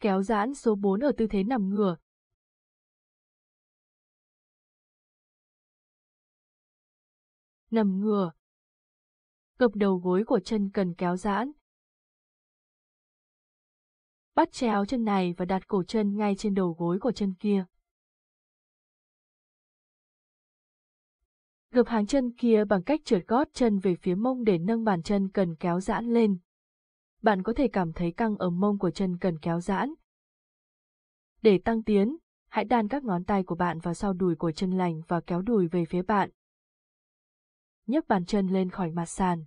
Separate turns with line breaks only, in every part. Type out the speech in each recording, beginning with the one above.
kéo giãn số 4 ở tư thế nằm ngửa. Nằm ngửa. Gập đầu gối của chân cần kéo giãn. Bắt chéo chân này và đặt cổ chân ngay trên đầu gối của chân kia.
Gập hàng chân kia bằng cách trượt gót chân về phía mông để nâng bàn chân cần kéo giãn lên bạn có thể cảm thấy căng ở mông của chân cần kéo giãn. Để tăng tiến, hãy đan các ngón tay của bạn vào sau đùi của chân lành và kéo đùi về phía bạn. nhấc bàn chân lên khỏi mặt sàn.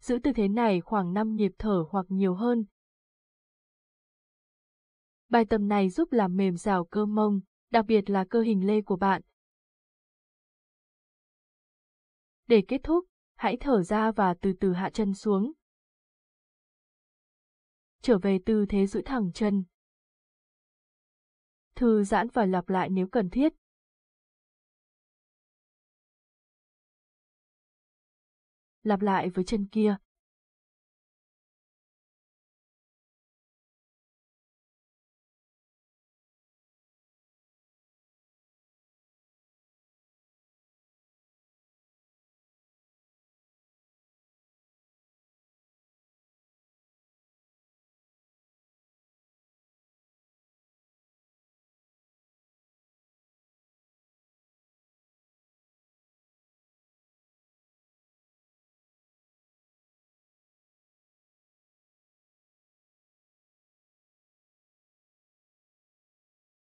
Giữ tư thế này khoảng 5 nhịp thở hoặc
nhiều hơn. Bài tập này giúp làm mềm dẻo cơ mông, đặc biệt là cơ hình lê của bạn. Để kết thúc, hãy thở ra và từ từ hạ chân xuống. Trở về tư thế giữ thẳng chân. Thư giãn và lặp lại nếu cần thiết. Lặp lại với chân kia.